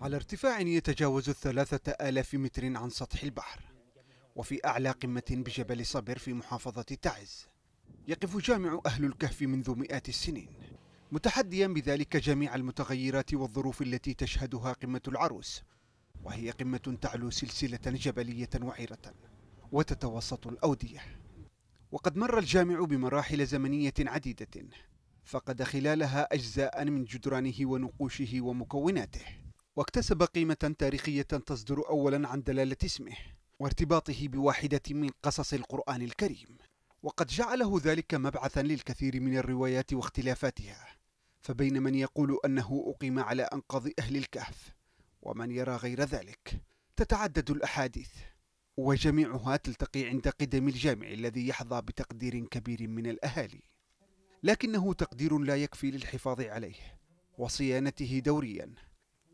على ارتفاع يتجاوز الثلاثة آلاف متر عن سطح البحر وفي أعلى قمة بجبل صبر في محافظة تعز يقف جامع أهل الكهف منذ مئات السنين متحديا بذلك جميع المتغيرات والظروف التي تشهدها قمة العروس وهي قمة تعلو سلسلة جبلية وعرة وتتوسط الأودية وقد مر الجامع بمراحل زمنية عديدة فقد خلالها أجزاء من جدرانه ونقوشه ومكوناته واكتسب قيمة تاريخية تصدر أولا عن دلالة اسمه وارتباطه بواحدة من قصص القرآن الكريم وقد جعله ذلك مبعثا للكثير من الروايات واختلافاتها فبين من يقول أنه أقيم على أنقاض أهل الكهف ومن يرى غير ذلك تتعدد الأحاديث وجميعها تلتقي عند قدم الجامع الذي يحظى بتقدير كبير من الأهالي لكنه تقدير لا يكفي للحفاظ عليه وصيانته دورياً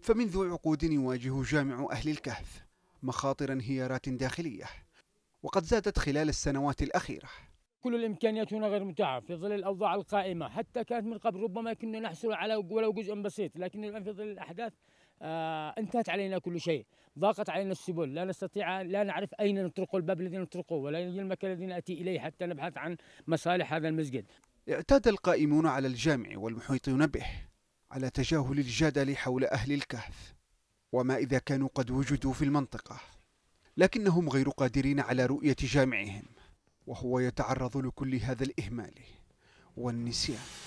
فمنذ عقود يواجه جامع أهل الكهف مخاطر انهيارات داخلية وقد زادت خلال السنوات الأخيرة كل الامكانيات هنا غير متاحه في ظل الاوضاع القائمه حتى كانت من قبل ربما كنا نحصل على ولو جزء بسيط لكن الان في ظل الاحداث آه انتهت علينا كل شيء ضاقت علينا السبل لا نستطيع لا نعرف اين نطرق الباب الذي نطرقه ولا المكان الذي ناتي اليه حتى نبحث عن مصالح هذا المسجد اعتاد القائمون على الجامع والمحيطون به على تجاهل الجدل حول أهل الكهف وما إذا كانوا قد وجدوا في المنطقة لكنهم غير قادرين على رؤية جامعهم وهو يتعرض لكل هذا الإهمال والنسيان